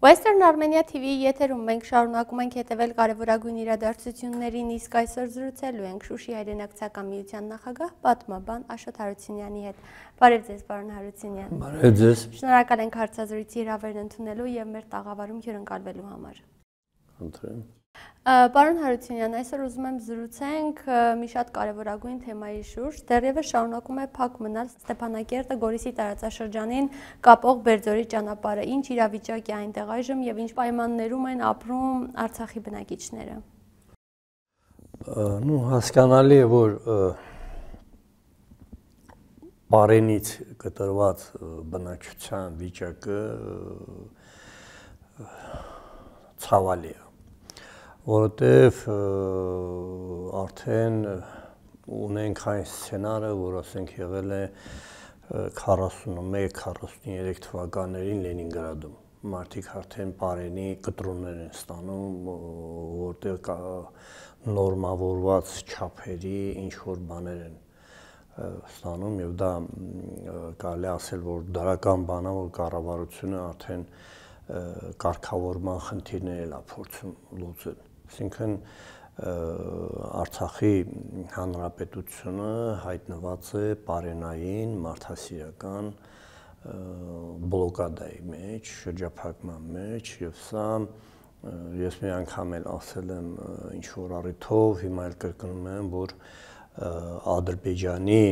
Western Armenia TV-ի եթերում մենք շարունակում ենք հետևել կարևորագույն իրադարձություններին, իսկ այսօր զրուցելու ենք Շուշի հայրենակցական միության նախագահ Պատմաբան Աշոտ Հարությունյանի հետ։ Բարև ձեզ, պարոն Հարությունյան։ Բարև ձեզ։ Շնորհակալ ենք հարցազրույցի հրավերն ընդունելու եւ մեր տաղավարում հյուրընկալվելու համար։ Խնդրեմ։ Պարոն Հարությունյան, այսօր ուզում եմ զրուցենք մի շատ կարևորագույն թեմայի շուրջ։ Դեռևս շարունակում է փակ մնալ Ստեփանակերտը Գորիսի տարածաշրջանին կապող Բերձորի ճանապարհը։ Ինչ իրավիճակ է այնտեղ այժմ եւ ինչ պայմաններում են ապրում Արցախի բնակիչները։ Ну, հասկանալի է, որ բարենից կտրված բնակչության վիճակը ցավալի է որովհետև արդեն ունենք այն սցենարը, որ ասենք եղել է 41-43 թվականներին Լենինգրադում մարդիկ արդեն բարենի կտրոններ են ստանում, որտեղ կա նորմավորված չափերի ինչ որ բաներ են ստանում եւ դա կարելի ասել որ դրական բան է որ կառավարությունը արդեն կարգավորման խնդիրներ էլ է փորձում լուծել Այսինքն Արցախի հանրապետությունը հայտնված է Պարենային մարդասիրական բլոկադայի մեջ, շրջափակման մեջ եւ սա ես մի անգամ էլ ասել եմ ինչ որ առիթով հիմա էլ կրկնում եմ որ ադրբեջանի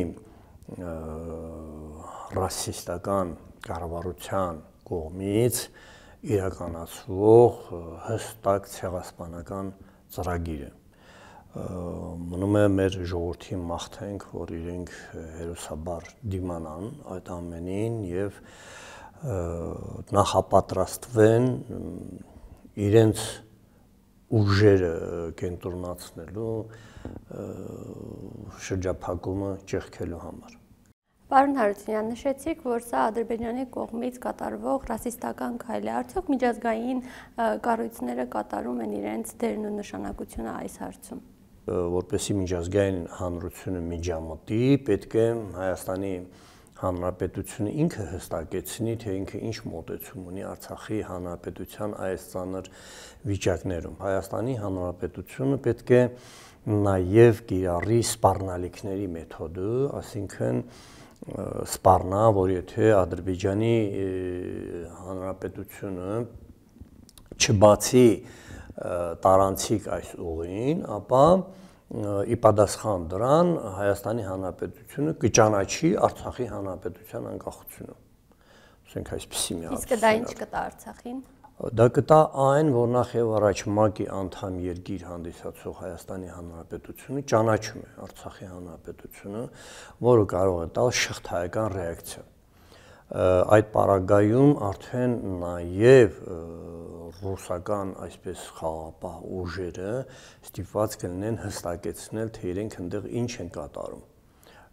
ռասիստական կառավարության կողմից իրականացվող հստակ ցեղասպանական ծրագիր է մնում է մեր ժողովրդի մաղթենք, որ իրենք հերոսաբար դիմանան այդ ամենին եւ նախապատրաստվեն իրենց ուժերը կենտրոնացնելու շրջափակումը ճեղքելու համար։ Պարոն Հարությունյան, նշեցիք, որ սա Ադրբեջանի կողմից կատարվող ռասիստական քայլ է։ Արդյոք միջազգային կառույցները կատարում են իրենց դերն ու նշանակությունը այս հարցում։ Որպեսի միջազգային հանրությունը միջամտի, պետք է Հայաստանի հանրապետությունը ինքը հստակեցնի, թե ինքը ինչ մոտեցում ունի Արցախի հանրապետության այս ցաներ վիճակներում։ Հայաստանի հանրապետությունը պետք է նաև գիրառի սպառնալիքների մեթոդը, ասինքն սպառնա, որ եթե Ադրբեջանի հանրապետությունը չբացի տարանցիկ այս ուղին, ապա ի պատասխան դրան Հայաստանի հանրապետությունը կճանաչի Արցախի հանրապետության անկախությունը։ Ասենք այսպես մի հարց։ Իսկ դա ինչ կտա Արցախին։ Դա կտա այն, որ նախ եւ առաջ ՄԱԿ-ի անդամ երկիր հանդիսացող Հայաստանի Հանրապետությունը ճանաչում է Արցախի Հանրապետությունը, որը կարող է տալ շղթայական ռեակցիա։ Այդ պարագայում արդեն նաեւ ռուսական այսպես խաղապահ ուժերը ստիպված կլինեն հստակեցնել, թե իրենք այնտեղ ինչ են կատարում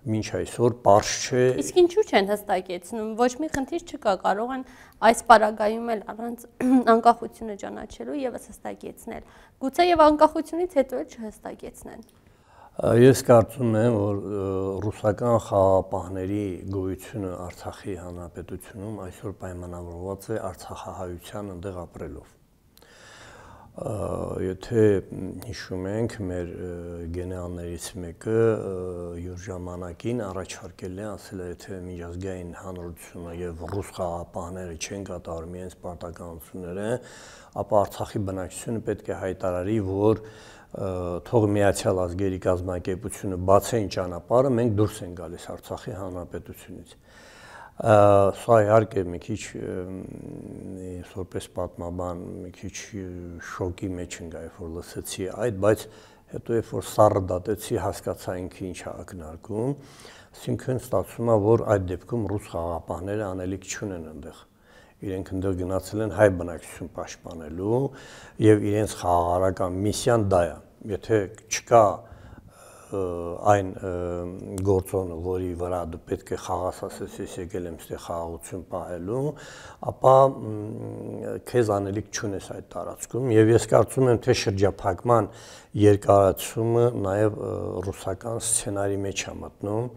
մինչ այսօր པարշ չէ։ Իսկ ինչու չեն հստակեցնում, ոչ մի խնդիր չկա, կարող են այս պարագայում էլ առանց անկախությունը ճանաչելու եւս հստակեցնել։ Գուցե եւ անկախությունից հետո էլ չհստակեցնեն։ Ես կարծում եմ, որ ռուսական խաղապահների գոյությունը Արցախի հանրապետությունում այսօր պայմանավորված է արցախահայության ընդեղ ապրելով եթե հիշում ենք մեր գեներալներից մեկը յուր ժամանակին առաջարկել է ասել է եթե միջազգային հանրությունը եւ ռուս խաղապահները չեն կատարում իրենց պարտականությունները ապա արցախի բնակչությունը պետք է հայտարարի որ թող միացյալ ազգերի կազմակերպությունը բացեն ճանապարհը մենք դուրս են գալիս արցախի հանրապետությունից Սա իհարկե մի քիչ այսպես պատմաբան մի քիչ շոկի մեջ ընկա, երբ որ լսեցի այդ, բայց հետո երբ որ սառը դատեցի, հասկացա ինքը ինչ է ակնարկում, ասինքն ստացվում է, որ այդ դեպքում ռուս խաղապահները անելիք չունեն այնտեղ իրենք ընդդեմ գնացել են հայ բնակչություն պաշտպանելու եւ իրենց խաղաղարական միսիան դա է եթե չկա այն գործոնը, որի վրա պետք է խաղաս ասես, ես եկել եմ ստե խաղաղություն պահելու, ապա քեզ անելիք չունես այդ տարածքում եւ ես կարծում եմ, թե շրջափակման երկարացումը նաեւ ռուսական սցենարի մեջ է մտնում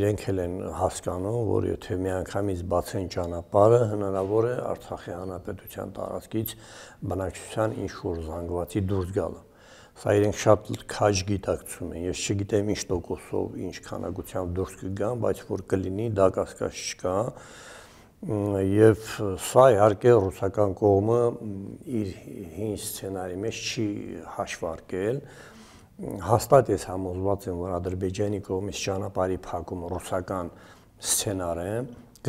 իրենք էլ են հասկանում, որ եթե միանգամից բացեն ճանապարհը, հնարավոր է Արցախի հանրապետության տարածքից բնակչության ինչ որ զանգվածի դուրս գալը։ Սա իրենք շատ քաջ գիտակցում են։ Ես չգիտեմ ինչ տոկոսով, ինչ քանակությամբ դուրս կգան, բայց որ կլինի, դա կասկած չկա։ Եվ սա իհարկե ռուսական կողմը իր հին սցենարի մեջ չի հաշվարկել, հաստատ ես համոզված եմ, որ Ադրբեջանի կողմից ճանապարհի փակում ռուսական սցենար է,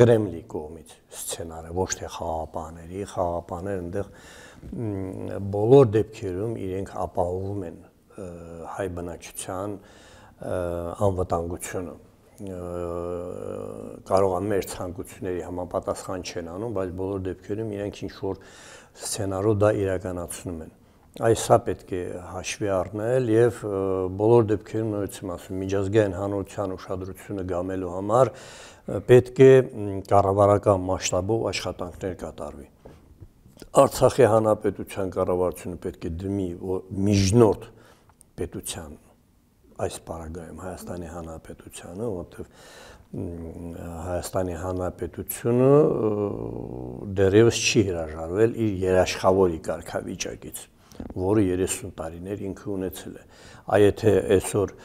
Կրեմլի կողմից սցենար է, ոչ թե խաղապաների, խաղապաներ այնտեղ խաղապաներ, բոլոր դեպքերում իրենք ապահովում են հայ բնակչության անվտանգությունը կարող է մեր ցանկությունների համապատասխան չեն անում, բայց բոլոր դեպքերում իրենք ինչ որ սցենարով դա իրականացնում են։ Այս հա պետք է հաշվի առնել եւ բոլոր դեպքերում նորից եմ ասում, միջազգային հանրության ուշադրությունը գամելու համար պետք է կառավարական մասշտաբով աշխատանքներ կատարվի Արցախի հանրապետության կառավարությունը պետք է դրմի միջնորդ պետության այս պարագայում Հայաստանի հանրապետությանը, որովհետև Հայաստանի հանրապետությունը դեռևս չի հրաժարվել իր երաշխավորի կարգավիճակից, որը 30 տարիներ ինքը ունեցել է։ Այ եթե այսօր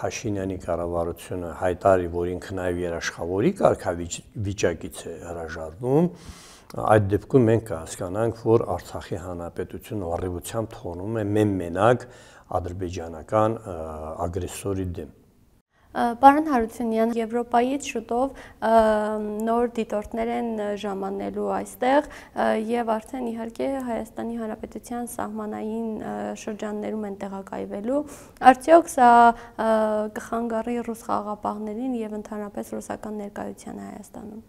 Փաշինյանի կառավարությունը հայտարարի, որ ինքն նաև երաշխավորի կարգավիճակից է հրաժարվում, վիճ, այդ դեպքում մենք կհասկանանք, որ Արցախի հանրապետությունը առևությամբ թողնում է մեն-մենակ ադրբեջանական ագրեսորի դեմ։ Պարոն Հարությունյան, Եվրոպայից շուտով նոր դիտորդներ են ժամանելու այստեղ եւ արդեն իհարկե Հայաստանի Հանրապետության սահմանային շրջաններում են տեղակայվելու։ Արդյոք սա կխանգարի ռուս խաղապահներին եւ ընդհանրապես ռուսական ներկայության Հայաստանում։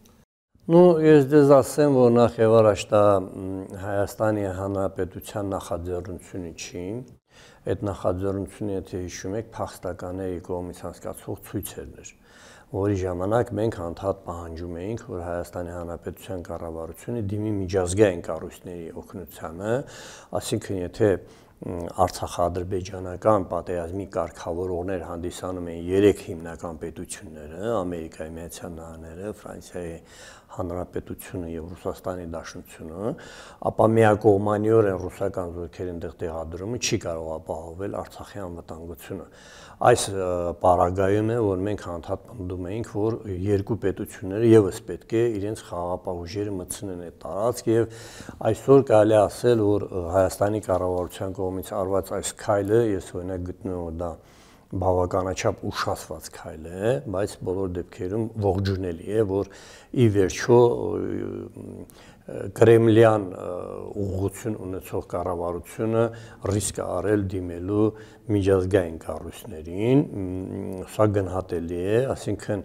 Ну, ես դեզ ասեմ, որ նախ եւ առաջ դա Հայաստանի Հանրապետության նախաձեռնություն չի։ Այդ նախաձեռնությունը, եթե հիշում եք, փախստականների կողմից անցկացվող ցույցերն էր, որի ժամանակ մենք անդադար պահանջում էինք, որ Հայաստանի Հանրապետության կառավարությունը դիմի միջազգային կառույցների օգնությանը, ասինքն եթե Արցախա-ադրբեջանական պատերազմի կարգավորողներ հանդիսանում են 3 հիմնական պետությունները՝ Ամերիկայի Միացյալ Նահանգները, Ֆրանսիայի Հանրապետությունը եւ Ռուսաստանի Դաշնությունը, ապա միակողմանիորեն ռուսական զորքերի ընդեղ տեղադրումը չի կարող ապահովել Արցախի անվտանգությունը։ Այս պարագայում է, որ մենք հանդարտ պնդում էինք, որ երկու պետությունները եւս պետք է իրենց խաղապահուժերը մտցնեն այդ տարածք եւ այսօր կարելի ասել, որ Հայաստանի կառավարության կողմից արված այս քայլը, ես օրինակ գտնում եմ, որ դա բավականաչափ ուշացված քայլ է, բայց բոլոր դեպքերում ողջունելի է, որ ի վերջո Կրեմլյան ուղղություն ունեցող կառավարությունը ռիսկ է արել դիմելու միջազգային կառույցներին, սա գնահատելի է, ասինքն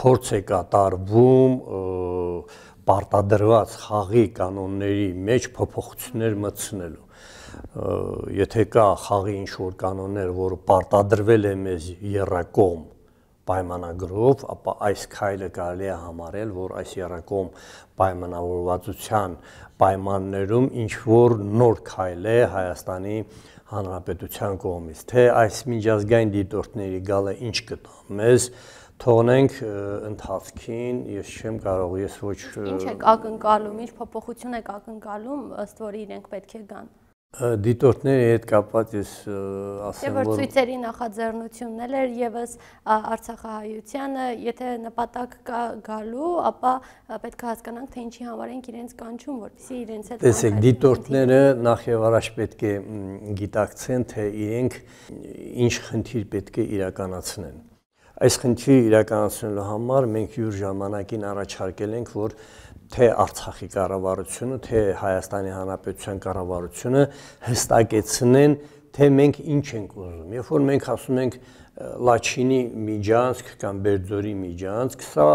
փորձ է կատարվում պարտադրված խաղի կանոնների մեջ փոփոխություններ մտցնելու եթե կա խաղի ինչ որ կանոններ, որ պարտադրվել է մեզ երրակոմ պայմանագրով, ապա այս քայլը կարելի է համարել, որ այս երրակոմ պայմանավորվածության պայմաններում ինչ որ նոր քայլ է Հայաստանի Հանրապետության կողմից, թե այս միջազգային դիտորդների գալը ինչ կտա մեզ, թողնենք ընթացքին, ես չեմ կարող, ես ոչ Ինչ եք ակնկալում, ինչ փոփոխություն եք ակնկալում, ըստ որի իրենք պետք է գան Դիտորդների հետ կապված ես ասեմ որ Եվ ցույցերի նախաձեռնությունն էլ էր եւս Արցախահայությանը, եթե նպատակ կա գալու, ապա պետք է հասկանանք թե ինչի համար ենք իրենց կանչում, որպեսզի իրենց հետ Տեսեք, դիտորդները նախ եւ առաջ պետք է գիտակցեն, թե իրենք ինչ խնդիր պետք է իրականացնեն։ Այս խնդիրը իրականացնելու համար մենք յուր ժամանակին առաջարկել ենք, որ թե Արցախի կառավարությունը, թե Հայաստանի Հանրապետության կառավարությունը հստակեցնեն, թե մենք ինչ ենք ուզում։ Երբ որ մենք ասում ենք Լաչինի միջանցք կամ Բերձորի միջանցք, սա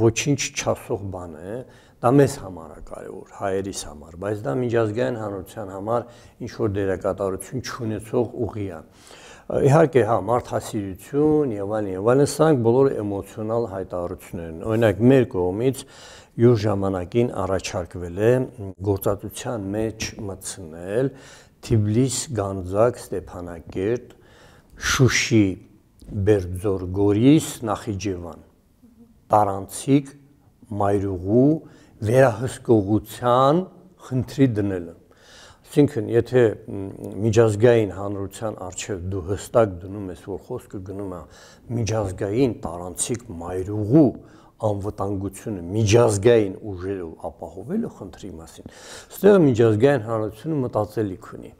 ոչինչ չասող բան է, դա մեզ համար է կարևոր, հայերիս համար, բայց դա միջազգային հանրության համար ինչ որ դերակատարություն չունեցող ուղի է։ Իհարկե, հա, մարդասիրություն եւ այլն եւ այլն, սրանք բոլոր էմոցիոնալ հայտարարություններն են։ Օրինակ, մեր կողմից յուր ժամանակին առաջարկվել է գործածության մեջ մտցնել Թիբլիս, Գանձակ, Ստեփանակերտ, Շուշի, Բերձոր, Գորիս, Նախիջևան, Տարանցիկ, Մայրուղու վերահսկողության խնդրի դնելը։ Այսինքն, եթե միջազգային հանրության արչև դու հստակ դնում ես, որ խոսքը գնում է միջազգային տարանցիկ մայրուղու անվտանգությունը միջազգային ուժերով ապահովելը խնդրի մասին։ Ստեղ միջազգային հանրությունը մտածելիք ունի,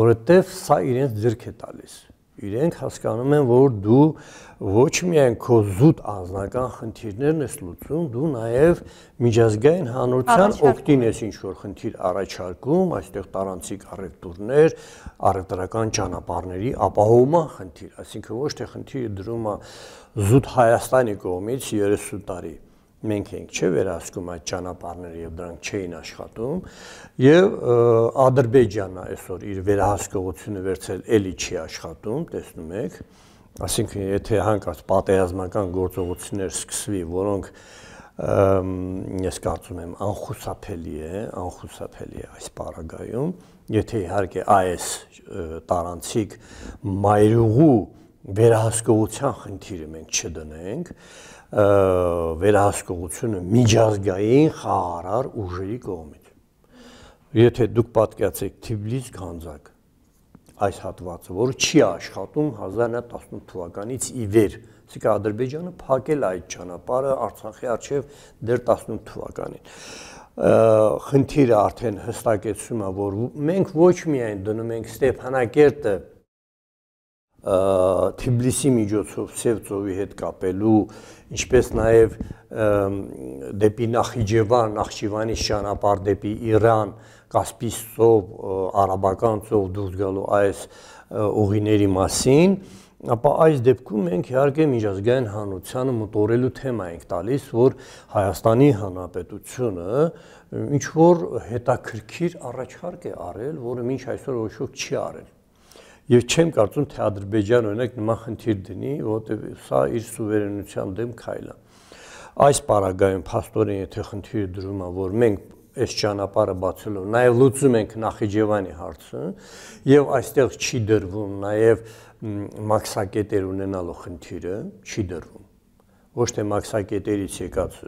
որովհետև սա իրենց ձեռք է տալիս։ Իրենք հասկանում են, որ դու ոչ միայն քո զուտ անձնական խնդիրներն ես լուծում, դու նաև միջազգային հանրության օգտին ես ինչ-որ խնդիր առաջարկում, այստեղ տարանցիկ առևտուրներ, առևտրական ճանապարհների ապահովման խնդիր, այսինքն ոչ թե խնդիրը դրում է զուտ Հայաստանի կողմից 30 տարի մենք ենք չէ վերահսկում այդ ճանապարհները եւ դրանք չէին աշխատում եւ Ադրբեջանը այսօր իր վերահսկողությունը վերցրել էլի չի աշխատում տեսնում եք ասինքն եթե հանկարծ պատերազմական գործողություններ սկսվի որոնք ես կարծում եմ անխուսափելի է, անխուսափելի է այս պարագայում, եթե իհարկե այս տարանցիկ մայրուղու վերահսկողության խնդիրը մենք չդնենք, վերահսկողությունը միջազգային խաղարար ուժերի կողմից։ Եթե դուք պատկացեք Թիբլիս գանձակ այս հատվածը, որը չի աշխատում 1918 թվականից ի վեր, իսկ Ադրբեջանը փակել այդ ճանապարհը Արցախի արչև դեռ 18 թվականին խնդիրը արդեն հստակեցում է որ մենք ոչ միայն դնում ենք Ստեփանակերտը Թիբլիսի միջոցով Սև ծովի հետ կապելու, ինչպես նաև դեպի Նախիջևան, Նախճիվանի ճանապարհ դեպի Իրան, Կասպից ծով, արաբական ծով դուրս գալու այս ուղիների մասին, ապա այս դեպքում մենք իհարկե միջազգային հանրությանը մտորելու թեմա ենք տալիս, որ Հայաստանի Հանրապետությունը ինչ որ հետաքրքիր առաջարկ է արել, որը ոչ այսօր ոչ չի արել Եվ չեմ կարծում, թե Ադրբեջան օրինակ նման խնդիր դնի, որովհետև սա իր սուվերենության դեմ քայլ է։ Այս պարագայում փաստորեն եթե խնդիրը դրում է, որ մենք այս ճանապարհը բացելով նաև լուծում ենք Նախիջևանի հարցը եւ այստեղ չի դրվում նաև մաքսակետեր ունենալու խնդիրը, չի դրվում։ Ոչ թե մաքսակետերից եկած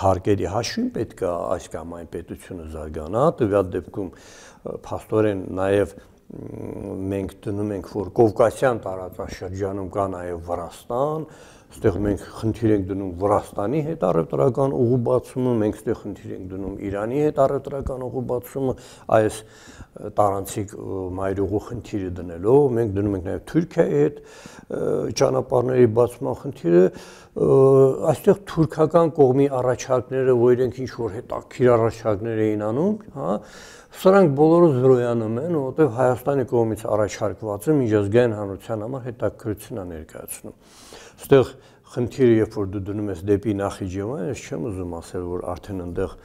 հարկերի հաշվին պետք է այս կամ այն պետությունը զարգանա, տվյալ դեպքում փաստորեն նաև մենք տնում ենք, որ Կովկասյան տարածաշրջանում կա նաև Վրաստան, այստեղ մենք խնդիր ենք դնում Վրաստանի հետ առևտրական ուղուբացումը, մենք այստեղ խնդիր ենք դնում Իրանի հետ առևտրական ուղուբացումը, այս տարանցիկ մայրուղու խնդիրը դնելով, մենք դնում ենք նաև Թուրքիայի հետ ճանապարհների բացման խնդիրը, այստեղ թուրքական կողմի առաջարկները, որ իրենք ինչ որ հետաքրիր առաջարկներ էին անում, հա, սրանք բոլորը զրոյանում են, որովհետև Հայաստանի կողմից առաջարկվածը միջազգային հանրության համար հետաքրքրություն է ներկայացնում։ Այստեղ խնդիրը, երբ որ դու դնում ես դեպի Նախիջևան, ես չեմ ուզում ասել, որ արդեն այնտեղ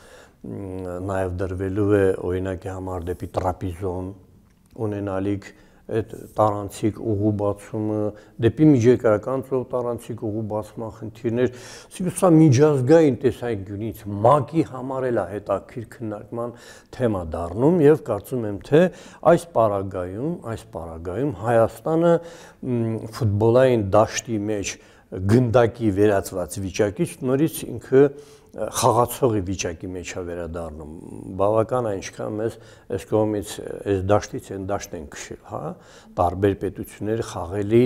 նաև դրվելու է օրինակի համար դեպի Տրապիզոն ունենալիք այդ տարանցիկ ուղու բացումը, դեպի միջեկայական ծով տարանցիկ ուղու բացման խնդիրներ, այսինքն սա միջազգային տեսանկյունից ՄԱԿ-ի համար էլ է հետաքրքիր քննարկման թեմա դառնում եւ կարծում եմ թե այս պարագայում, այս պարագայում Հայաստանը ֆուտբոլային դաշտի մեջ գնդակի վերածված վիճակից նորից ինքը խաղացողի վիճակի մեջ է վերադառնում։ Բավական է ինչքան մեզ այս կողմից այս դաշտից են դաշտ են քշել, հա, տարբեր պետություններ խաղելի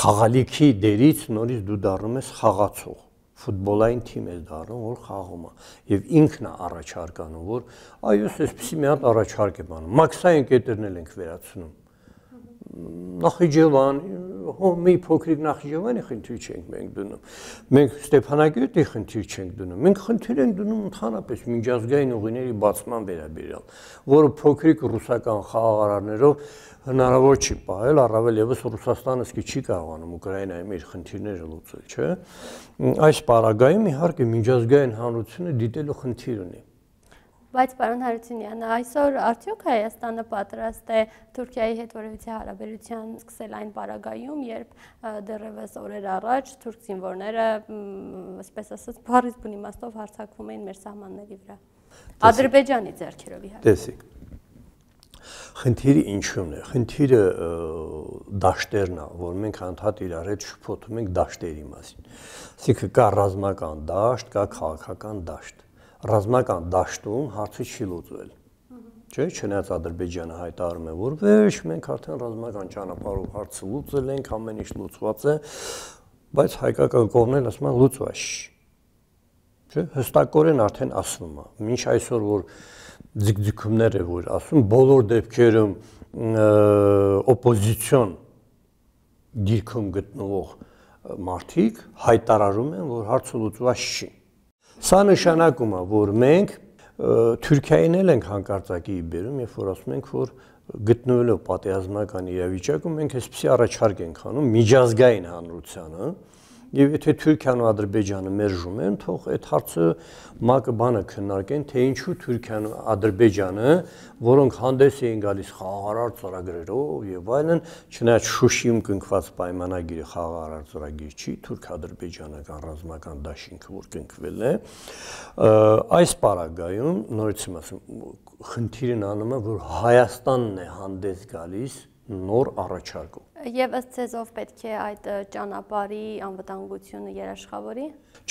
խաղալիքի դերից նորից դու դառնում ես խաղացող ֆուտբոլային թիմ է դառնում, որ խաղում է եւ ինքն է առաջարկանում, որ այո, այսպես մի հատ առաջարկ է բանում։ Մաքսային կետերն էլ ենք վերացնում Նախիջևան, հոմի փոքրիկ Նախիջևանի խնդիր չենք մենք դնում։ Մենք Ստեփանակերտի խնդիր չենք դնում։ Մենք խնդիր ենք դնում ընդհանրապես միջազգային ուղիների բացման վերաբերյալ, որը փոքրիկ ռուսական խաղաղարարներով հնարավոր չի ողել, առավել եւս Ռուսաստանը սկի չի կարողանում Ուկրաինայում իր խնդիրները լուծել, չէ՞։ Այս պարագայում իհարկե միջազգային հանրությունը դիտելու խնդիր ունի։ Բայց պարոն Հարությունյան, այսօր արդյոք Հայաստանը պատրաստ է Թուրքիայի հետ որևիցե հարաբերության սկսել այն պարագայում, երբ դեռևս օրեր առաջ թուրք զինվորները, ասես ասած, բառից բուն իմաստով հարցակվում էին մեր սահմանների վրա։ Ադրբեջանի ձեռքերով իհարկե։ Տեսեք, Խնդիրը ինչու՞ն է։ Խնդիրը դաշտերն է, որ մենք անդադ իրար հետ շփոթում ենք դաշտերի մասին։ Այսինքն կա ռազմական դաշտ, կա քաղաքական դաշտ ռազմական դաշտում հարցը չի լուծվել։ Չէ, չնայած Ադրբեջանը հայտարարում է, որ վերջ մենք արդեն ռազմական ճանապարհով հարցը լուծել ենք, ամեն ինչ լուծված է, բայց հայկական կողմն էլ ասում է լուծված չի։ Չէ, հստակորեն արդեն ասվում է։ Մինչ այսօր որ ձգձգումներ է որ ասում բոլոր դեպքերում օպոզիցիոն դիրքում գտնվող մարդիկ հայտարարում են, որ հարցը լուծված չի։ Ա, Սա նշանակում է, որ մենք Թուրքիային էլ ենք հանկարծակի բերում, երբ որ ասում ենք, որ գտնվելով պատերազմական իրավիճակում մենք այսպեսի առաջարկ ենք անում միջազգային հանրությանը, Եվ եթե Թուրքիան ու Ադրբեջանը մերժում են, թող այդ հարցը մակը բանը քննարկեն, թե ինչու Թուրքիան ու Ադրբեջանը, որոնք հանդես էին գալիս խաղաղարար ծրագրերով եւ այլն, չնայած Շուշիում կնքված պայմանագիրը խաղաղարար ծրագիր չի, թուրք-ադրբեջանական ռազմական դաշինքը որ կնքվել է, այս պարագայում նորից եմ ասում, խնդիրն անում է, որ Հայաստանն է հանդես գալիս նոր առաջարկով Եվ ըստ ցեզ ով պետք է այդ ճանապարհի անվտանգությունը երաշխավորի։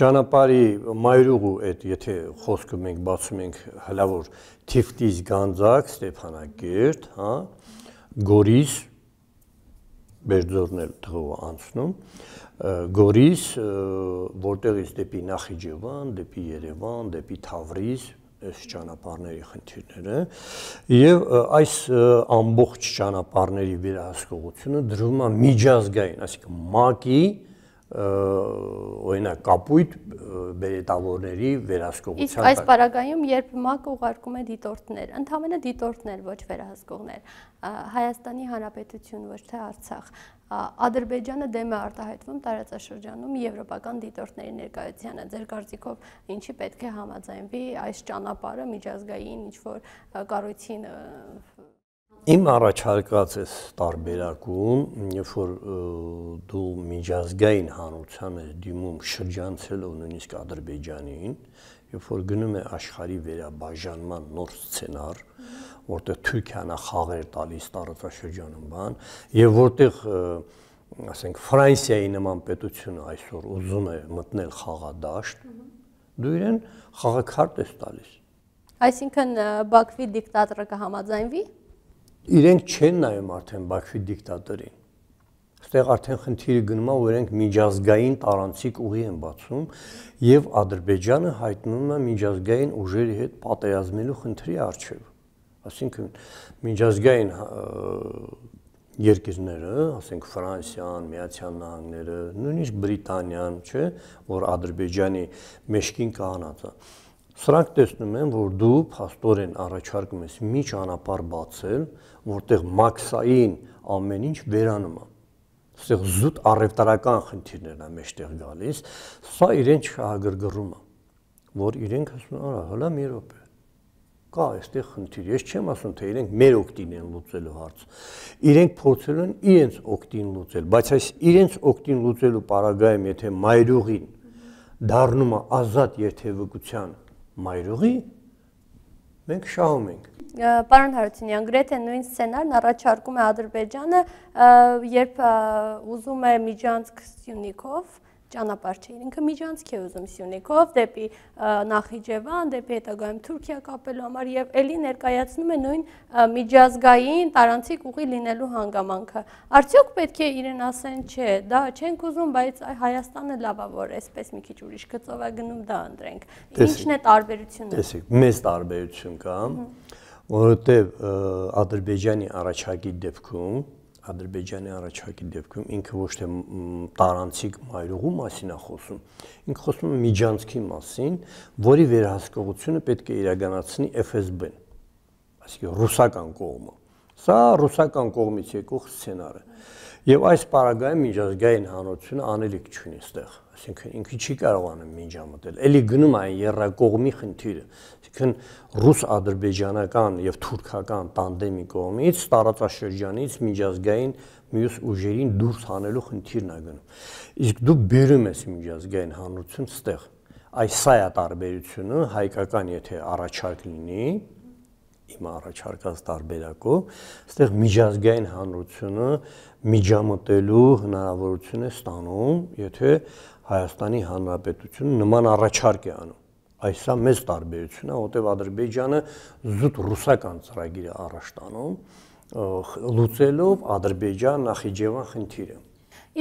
Ճանապարհի մայրուղու այդ եթե խոսքը մենք բացում ենք հլավոր Թիֆտիս Գանձակ, Ստեփանակերտ, հա, Գորիս Բերձորնել թղով անցնում, Գորիս, որտեղից դեպի Նախիջևան, դեպի Երևան, դեպի Թավրիզ, այս ճանապարհների խնդիրները եւ այս ամբողջ ճանապարհների վերահսկողությունը դրվում է միջազգային, այսինքն ՄԱԿ-ի օրինակ կապույտ բերետավորների վերահսկողության Իսկ այս պարագայում երբ ՄԱԿ ուղարկում է դիտորդներ, ընդհանրապես դիտորդներ, ոչ վերահսկողներ, Հայաստանի Հանրապետություն, ոչ թե Արցախ, Ադրբեջանը դեմ է արտահայտվում տարածաշրջանում եվրոպական դիտորդների ներկայությանը։ Ձեր կարծիքով ինչի պետք է համաձայնվի այս ճանապարհը միջազգային ինչ որ կառույցին Իմ առաջարկած էս տարբերակում, երբ որ դու միջազգային հանրության ես դիմում շրջանցելով նույնիսկ Ադրբեջանին, երբ որ գնում է աշխարհի վերաբաժանման նոր սցենար, որտեղ Թուրքիան է խաղեր տալիս տարածաշրջանում բան, եւ որտեղ ասենք Ֆրանսիայի նման պետությունը այսօր ուզում է մտնել խաղադաշտ, դու իրեն խաղակարտ ես տալիս։ Այսինքն Բաքվի դիկտատորը կհամաձայնվի իրենք չեն նայում արդեն Բաքվի դիկտատորին։ Այստեղ արդեն խնդիրը գնում է, որ իրենք միջազգային տարանցիկ ուղի են բացում եւ Ադրբեջանը հայտնում է միջազգային ուժերի հետ պատերազմելու խնդրի արժեվ։ Այսինքն միջազգային երկիրները, ասենք Ֆրանսիան, Միացյալ Նահանգները, նույնիսկ Բրիտանիան, չէ, որ Ադրբեջանի մեջքին կանած է։ Սրանք տեսնում են, որ դու փաստորեն առաջարկում ես մի ճանապարհ բացել, որտեղ մաքսային ամեն ինչ վերանում է այստեղ զուտ առևտրական խնդիրներն է մեջտեղ գալիս սա իրեն չհագրգռում է որ իրենք ասում են արա հələ մի րոպե կա այստեղ խնդիր ես չեմ ասում թե իրենք մեր օկտին են լուծելու հարց իրենք փորձել են իրենց օկտին լուծել բայց այս իրենց օկտին լուծելու պարագայում եթե մայրուղին դառնում է ազատ երթևեկության մայրուղի մենք շահում ենք։ Պարոն Հարությունյան, գրեթե նույն սցենարն առաջարկում է Ադրբեջանը, երբ ուզում է միջանցք Սյունիքով ճանապարհ չէ։ Ինքը միջանցք է ուզում Սյունիքով դեպի Նախիջևան, դեպի հետագայում Թուրքիա կապելու համար եւ ելի ներկայացնում է նույն միջազգային տարանցիկ ուղի լինելու հանգամանքը։ Արդյոք պետք է իրեն ասեն, չէ, դա չենք ուզում, բայց Հայաստանը լավա որ այսպես մի քիչ ուրիշ գծով է գնում դա ընտրենք։ Ինչն է տարբերությունը։ Տեսեք, մեծ տարբերություն կա, որովհետեւ Ադրբեջանի առաջակի դեպքում Ադրբեջանի առաջարկի դեպքում ինքը ոչ թե տարանցիկ մայրուղու մասին է խոսում, ինքը խոսում է միջանցքի մասին, որի վերահսկողությունը պետք է իրականացնի FSB-ն, այսինքն ռուսական կողմը։ Սա ռուսական կողմից եկող սցենար է։ Եվ այս պարագայում միջազգային հանրությունը անելիք չունի այստեղ, այսինքն ինքը չի կարողանում միջամտել։ Էլի գնում այն երրակողմի խնդիրը, այսինքն ռուս-ադրբեջանական եւ թուրքական տանդեմի կողմից տարածաշրջանից միջազգային մյուս ուժերին դուրս հանելու խնդիրն է գնում։ Իսկ դու բերում ես միջազգային հանրություն ստեղ։ Այս սա է տարբերությունը հայկական, եթե առաջարկ լինի, իմ առաջարկած տարբերակով, այստեղ միջազգային հանրությունը միջամտելու հնարավորություն է ստանում, եթե Հայաստանի Հանրապետությունը նման առաջարկ է անում։ Այսա մեծ տարբերությունն է, որտեղ Ադրբեջանը զուտ ռուսական ծրագիր է առաջ տանում, լուծելով Ադրբեջան-Նախիջևան խնդիրը։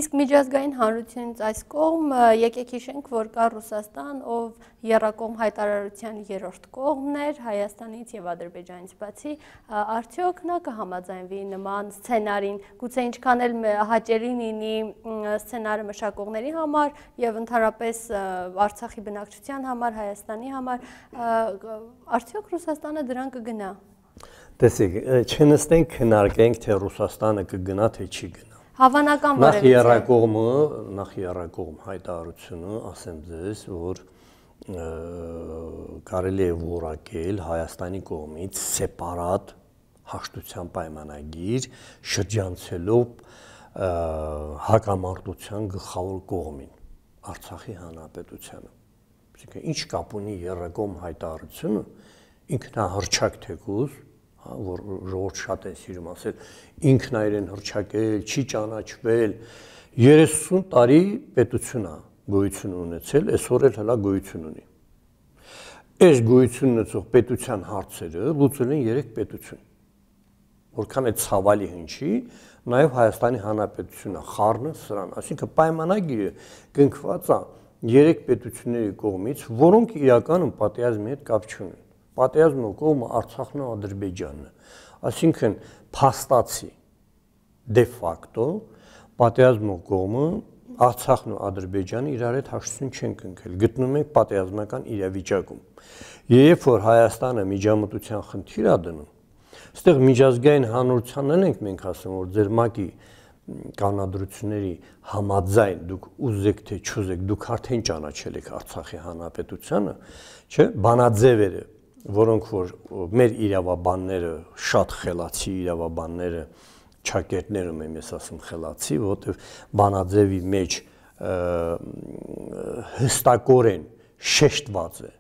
Իսկ միջազգային հանրությունից այս կողմ եկեք հիշենք, որ կա Ռուսաստան, ով Եռակոմ հայտարարության երրորդ կողմն էր Հայաստանից եւ Ադրբեջանից բացի, արդյոք նա կհամաձայնվի նման սցենարին, գուցե ինչքան էլ հաճելի լինի սցենարը մշակողների համար եւ ընդհանրապես Արցախի բնակչության համար, Հայաստանի համար, արդյոք Ռուսաստանը դրան կգնա։ Տեսեք, չնստենք քննարկենք, թե Ռուսաստանը կգնա, թե չի գնա Հավանական բարևից։ Նախ երակողմը, նախ երակողմ հայտարարությունը ասեմ ձեզ, որ կարելի է որակել Հայաստանի կողմից սեպարատ հաշտության պայմանագիր շրջանցելով հակամարտության գլխավոր կողմին Արցախի հանրապետությանը։ Այսինքն ինչ կապ ունի Երակոմ հայտարարությունը ինքնահռչակ թեկուզ հա, որ ժողովուրդ շատ են սիրում ասել ինքն այրեն հրճակել, չի ճանաչվել։ 30 տարի պետությունն է գոյություն ունեցել, այսօր էլ հլա գոյություն ունի։ Այս գոյություն ունեցող պետության հարցերը լուծել են 3 պետություն։ Որքան է ցավալի հնչի, նաև Հայաստանի Հանրապետությունը խառնը սրան, այսինքն պայմանագիրը կնքված է երեք պետությունների կողմից, որոնք իրականում պատերազմի հետ կապ չունեն պատերազմն ու կողմը Արցախն ու Ադրբեջանն է։ Այսինքն փաստացի դե ֆակտո պատերազմն ու կողմը Արցախն ու Ադրբեջանը իրար հետ հաշտություն չեն կնքել։ Գտնվում ենք պատերազմական իրավիճակում։ Երբ որ Հայաստանը միջամտության խնդիր է դնում, այստեղ միջազգային հանրությանն ենք մենք ասում, որ ձեր մակի կանադրությունների համաձայն դուք ուզեք թե չուզեք դուք արդեն ճանաչել եք Արցախի հանրապետությունը, չէ՞, բանաձևերը որոնք որ մեր իրավաբանները շատ խելացի իրավաբանները ճակերտներում եմ ես ասում խելացի, որովհետև բանաձևի մեջ հստակորեն շեշտված է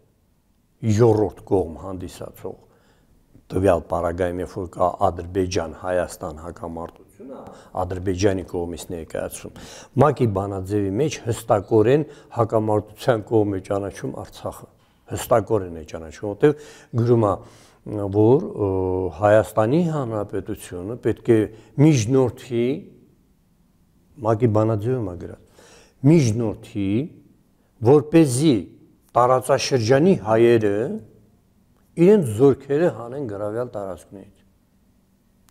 յորրորդ կողմ հանդիսացող տվյալ պարագայում, երբ որ կա Ադրբեջան-Հայաստան հակամարտությունը, Ադրբեջանի կողմից ներկայացում։ ՄԱԿ-ի բանաձևի մեջ հստակորեն հակամարտության կողմը ճանաչում Արցախը հստակորեն է ճանաչում, որտեղ գրում է որ Հայաստանի Հանրապետությունը պետք է միջնորդի մագի բանաձևում է գրած միջնորդի որ เป զի տարածաշրջանի հայերը իրենց զորքերը հանեն գravel տարածքներից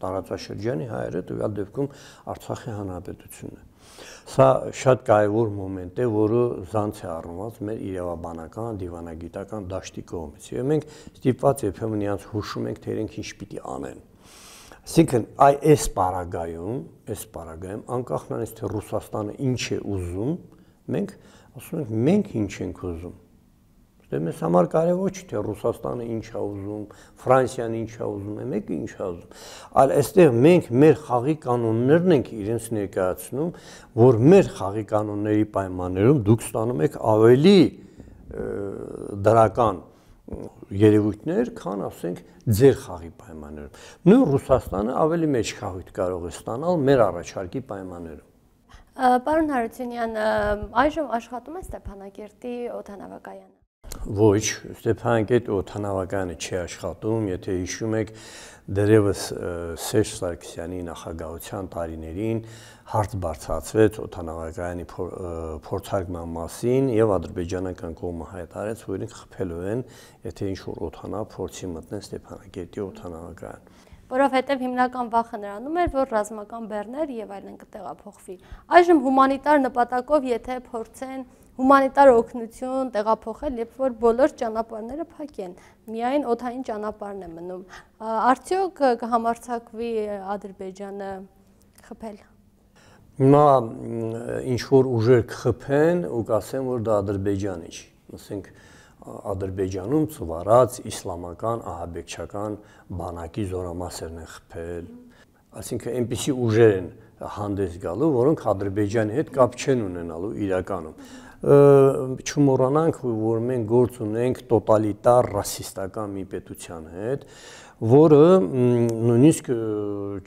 տարածաշրջանի հայերը տվյալ դեպքում Արցախի Հանրապետությունն է Սա շատ կարևոր մոմենտ է, որը ցանց է առնված մեր իրավաբանական, դիվանագիտական դաշտի կողմից։ Եվ մենք ստիպված եփեմ նրանց հուշում ենք, թե իրենք ինչ պիտի անեն։ Այսինքն, այ այս պարագայում, այս պարագայում անկախ նրանից թե Ռուսաստանը ինչ է ուզում, մենք ասում ենք մենք ինչ ենք ուզում Դե մեզ համար կարևոր չի թե Ռուսաստանը ինչ է ուզում, Ֆրանսիան ինչ է ուզում, մեկը ինչ է ուզում, այլ այստեղ մենք մեր խաղի կանոններն ենք իրենց ներկայացնում, որ մեր խաղի կանոնների պայմաններում դուք ստանում եք ավելի դրական երևույթներ, քան ասենք ձեր խաղի պայմաններում։ Նույն Ռուսաստանը ավելի մեծ խաղույթ կարող է ստանալ մեր առաջարկի պայմաններում։ Պարոն Հարությունյան, այժմ աշխատում է Ստեփանակերտի օտանավակայանը։ Ոչ, Ստեփանակերտ օթանավականը չի աշխատում, եթե հիշում եք, դերևս Սերժ Սարգսյանի նախագահության տարիներին հարց բարձրացվեց օթանավակայանի փորձարկման մասին եւ ադրբեջանական կողմը հայտարարեց, որ իրենք խփելու են, եթե ինչ որ օթանավ փորձի մտնեն Ստեփանակերտի օթանավակայան որովհետև հիմնական վախը նրանում էր, որ ռազմական բեռներ եւ այլն կտեղափոխվի։ Այժմ հումանիտար նպատակով եթե փորձեն հումանիտար օգնություն տեղափոխել, երբ որ բոլոր ճանապարհները փակ են, միայն օթային ճանապարհն է մնում։ Արդյոք կհամարցակվի Ադրբեջանը խփել։ Հիմա ինչ որ ուժեր կխփեն ու կասեն, որ դա Ադրբեջանի չի։ Ասենք Ադրբեջանում ծվարած իսլամական ահաբեկչական բանակի զորամասերն են խփել։ Այսինքն այնպիսի ուժեր են հանդես գալու, որոնք Ադրբեջանի հետ կապ չեն ունենալու իրականում չմոռանանք, որ մենք գործ ունենք տոտալիտար ռասիստական մի պետության հետ, որը նույնիսկ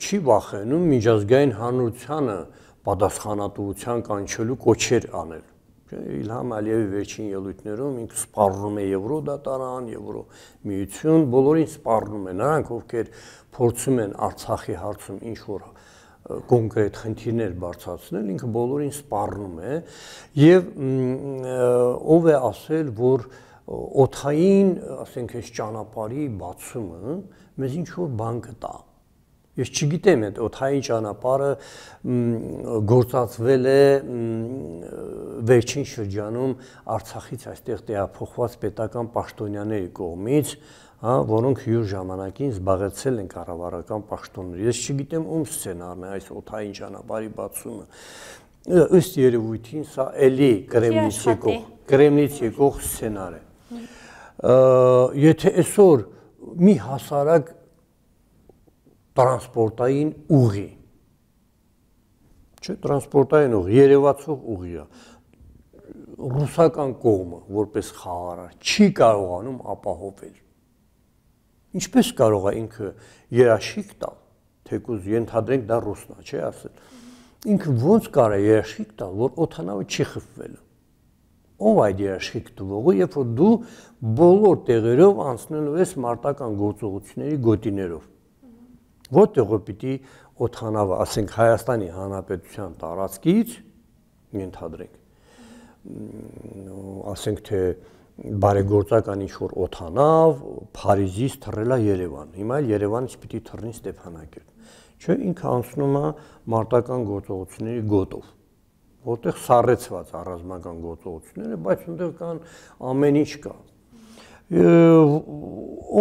չի վախենում միջազգային հանրությանը պատասխանատվության կանչելու կոչեր անել։ Իլհամ Ալիևի վերջին ելույթներում ինքը սպառնում է Եվրոդատարան, Եվրո միություն, բոլորին սպառնում է։ Նրանք, ովքեր փորձում են Արցախի հարցում ինչ որ կոնկրետ խնդիրներ բարձրացնել, ինքը բոլորին սպառնում է եւ ով է ասել, որ օթային, ասենք, այս ճանապարհի բացումը մեզ ինչ որ բան կտա։ Ես չգիտեմ այդ օթային ճանապարհը գործածվել է վերջին շրջանում Արցախից այստեղ տեղափոխված պետական պաշտոնյաների կողմից հա, որոնք հյուր ժամանակին զբաղեցել են կառավարական պաշտոնները։ Ես չգիտեմ ում սցենարն է այս օթային ճանապարհի բացումը։ Ըստ երևույթին սա էլի Կրեմլից եկող, Կրեմլից եկող սցենար է։ Եթե այսօր մի հասարակ տրանսպորտային ուղի չէ տրանսպորտային ուղի երևացող ուղի է ռուսական կողմը որպես խաղարար չի կարողանում ապահովել Ինչպես կարող է ինքը երաշխիք տալ, թեկուզ ենթադրենք դա ռուսնա, չէ՞ ասել։ Ինքը ո՞նց կարող է երաշխիք տալ, որ օթանավը չի խփվելու։ Ո՞վ այդ երաշխիք տվողը, երբ որ դու բոլոր տեղերով անցնելու ես մարտական գործողությունների գոտիներով։ Որտեղը պիտի օթանավը, ասենք Հայաստանի Հանրապետության տարածքից ենթադրենք ասենք թե դե, բարեգործական ինչ որ օթանավ, Փարիզից թռելա Երևան։ Հիմա էլ Երևանից պիտի թռնի Ստեփանակերտ։ Չէ, ինքը անցնում է մարտական գործողությունների գոտով, որտեղ սառեցված առազմական գործողությունները, բայց այնտեղ կան ամեն ինչ կա։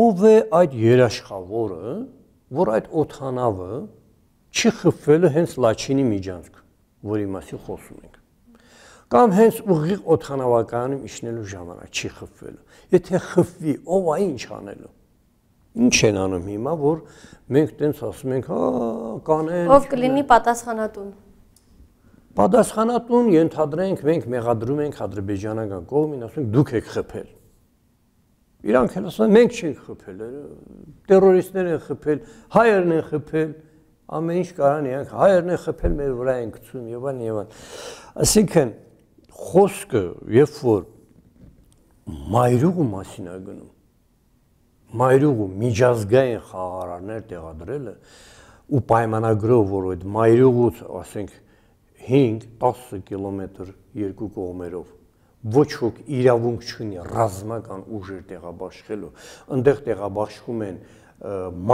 Ո՞վ է այդ երաշխավորը, որ այդ օթանավը չի խփվելու հենց Լաչինի միջանցք, որի մասին խոսում ենք կամ հենց ուղիղ օթխանավակայանում իջնելու ժամանակ չի խփվելու։ Եթե խփվի, ով է ինչ անելու։ Ինչ են անում հիմա, որ մենք տենց ասում ենք, հա, կանեն։ Ով կլինի պատասխանատուն։ Պատասխանատուն ենթադրենք, մենք մեղադրում ենք ադրբեջանական կողմին, ասում ենք դուք եք խփել։ Իրանք են ասում մենք չենք խփել, terroristներ են խփել, հայերն են խփել, ամեն ինչ կարան իրանք հայերն են խփել մեր վրա են գցում եւ այլն եւ այլն։ Այսինքն խոսքը, երբ որ մայրուղու մասին է գնում։ Մայրուղու միջազգային խաղարարներ տեղադրելը ու պայմանագրով, որ այդ մայրուղուց, ասենք 5-10 կիլոմետր երկու կողմերով ոչ ոք իրավունք չունի ռազմական ուժեր տեղաբաշխելու, այնտեղ տեղաբաշխում են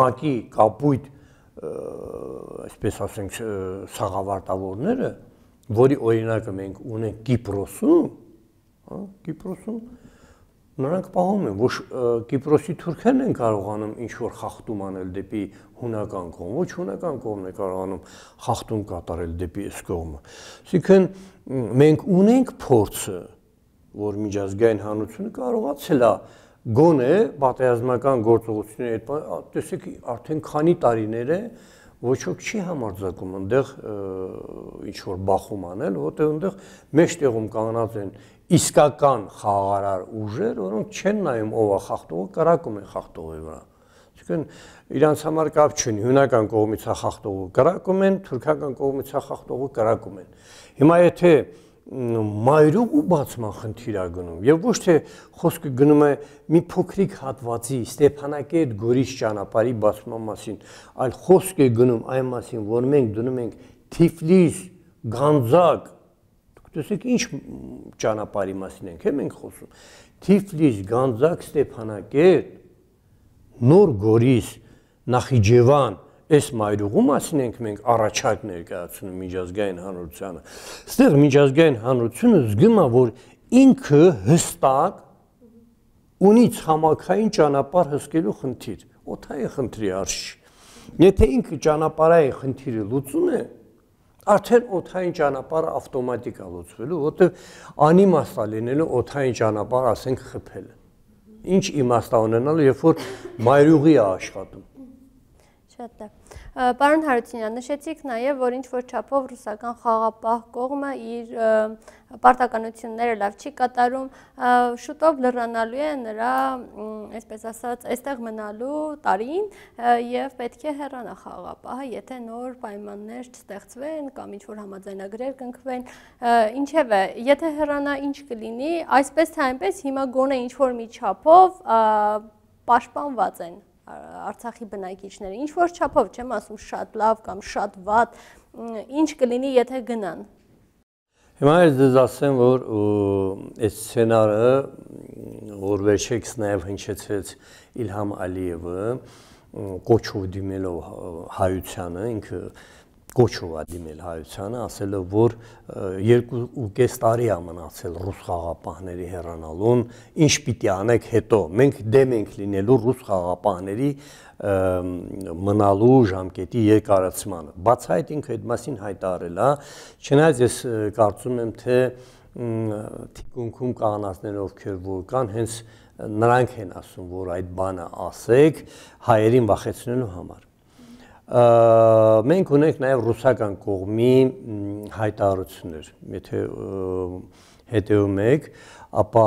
մակի կապույտ, այսպես ասենք, սաղավարտավորները, որի օրինակը մենք ունենք Կիպրոսում, հա, Կիպրոսում նրանք պահում են, որ Կիպրոսի թուրքերն են կարողանում ինչ որ խախտում անել դեպի հունական կողմ, ոչ հունական կողմն է կարողանում խախտում կատարել դեպի այս կողմը։ Այսինքն մենք ունենք փորձը, որ միջազգային հանրությունը կարողացել է գոնե պատերազմական գործողությունների այդ տեսեք արդեն քանի տարիներ է ոչ ոք չի համարձակում այնտեղ ինչ որ բախում անել, որտեղ այնտեղ մեջ տեղում կանգնած են իսկական խաղարար ուժեր, որոնք չեն նայում ով է խախտողը, կրակում են խախտողի վրա։ Այսինքն իրանց համար կապ չունի, հունական կողմից է խախտողը կրակում են, թուրքական կողմից է խախտողը կրակում են։ Հիմա եթե մայրուկ ու բացման խնդիր է գնում եւ ոչ թե խոսքը գնում է մի փոքրիկ հատվածի Ստեփանակերտ Գորիս ճանապարհի բացման մասին, այլ խոսք է գնում այն մասին, որ մենք դնում ենք Թիֆլիս, Գանձակ, դուք ինչ ճանապարհի մասին ենք, է մենք խոսում։ Թիֆլիս, Գանձակ, Ստեփանակերտ, Նոր Գորիս, Նախիջևան, Այս մայրուղում ասինենք մենք առաջարկ ներկայացնում միջազգային հանրությանը։ Ստեղ միջազգային հանրությունը զգում է, որ ինքը հստակ ունի ցամաքային ճանապարհ հսկելու խնդիր, օթայի խնդրի արժի։ Եթե ինքը ճանապարհային խնդիրը լուծում է, արդեն օթային ճանապարհը ավտոմատիկ է լուծվելու, որտեղ անիմաստ է լինելու օթային ճանապարհ, ասենք, խփելը։ Ինչ իմաստ ունենալու, երբ որ մայրուղի է աշխատում Շատ է։ Պարոն Հարությունյան, նշեցիք նաև, որ ինչ որ չափով ռուսական խաղապահ կողմը իր պարտականությունները լավ չի կատարում, շուտով լրանալու է նրա, այսպես ասած, այստեղ մնալու տարին եւ պետք է հեռանա խաղապահը, եթե նոր պայմաններ չստեղծվեն կամ ինչ որ համաձայնագրեր կնքվեն։ Ինչևէ, եթե հեռանա ինչ կլինի, այսպես թե այնպես հիմա գոնե ինչ որ մի չափով պաշտպանված են Արցախի բնակիչները։ Ինչ որ չափով, չեմ ասում շատ լավ կամ շատ վատ, ինչ կլինի, եթե գնան։ Հիմա ես ձեզ ասեմ, որ այս սցենարը որ վերջերս նաև հնչեցրեց Իլհամ Ալիևը կոչով դիմելով հայությանը, ինքը կոչով է դիմել հայությանը, ասելով, որ 2.5 տարի է մնացել ռուս խաղապահների հեռանալուն, ինչ պիտի անեք հետո։ Մենք դեմ ենք լինելու ռուս խաղապահների մնալու ժամկետի երկարացմանը։ Բաց այդ ինքը այդ մասին հայտարել է, չնայած ես կարծում եմ, թե թիկունքում կանացները ովքեր որ կան, հենց նրանք են ասում, որ այդ բանը ասեք հայերին վախեցնելու համար մենք ունենք նաև ռուսական կողմի հայտարարություններ, եթե հետևում եք, ապա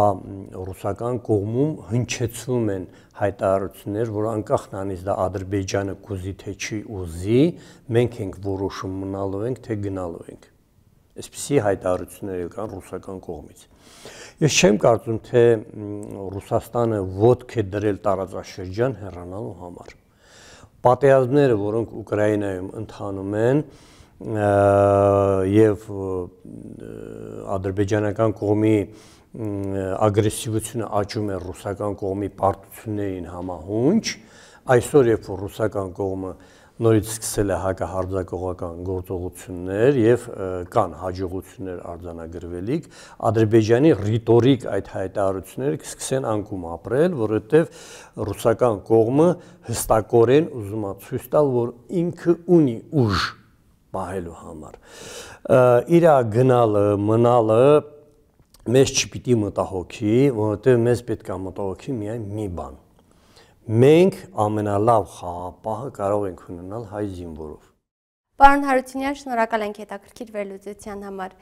ռուսական կողմում հնչեցում են հայտարարություններ, որ անկախ նրանից դա Ադրբեջանը կուզի թե չի ուզի, մենք ենք որոշում մնալու ենք թե գնալու ենք։ Այսպիսի հայտարարություններ կան ռուսական կողմից։ Ես չեմ կարծում, թե Ռուսաստանը ոդք է դրել տարածաշրջան հեռանալու համար պատերազմները, որոնք Ուկրաինայում ընթանում են, եւ ադրբեջանական կողմի ագրեսիվությունը աճում է ռուսական կողմի պարտություններին համահունչ, այսօր երբ որ ռուսական կողմը նորից սկսել է հակահարձակողական գործողություններ եւ կան հաջողություններ արձանագրվելիք ադրբեջանի ռիտորիկ այդ հայտարարությունները կսկսեն անկում ապրել որովհետեւ ռուսական կողմը հստակորեն ուզում է ցույց տալ որ ինքը ունի ուժ պահելու համար իր գնալը մնալը մեզ չպիտի մտահոգի որովհետեւ մեզ պետք է մտահոգի միայն մի բան մենք ամենալավ խաղապահը կարող ենք ունենալ հայ զինվորով։ Պարոն Հարությունյան, շնորհակալ ենք հետաքրքիր վերլուծության համար։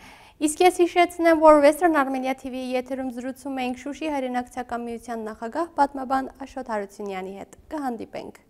Իսկ ես հիշեցնեմ, որ Western Armenia TV-ի եթերում զրուցում էինք Շուշի հայրենակցական միության նախագահ պատմաբան Աշոտ Հարությունյանի հետ։ Կհանդիպենք։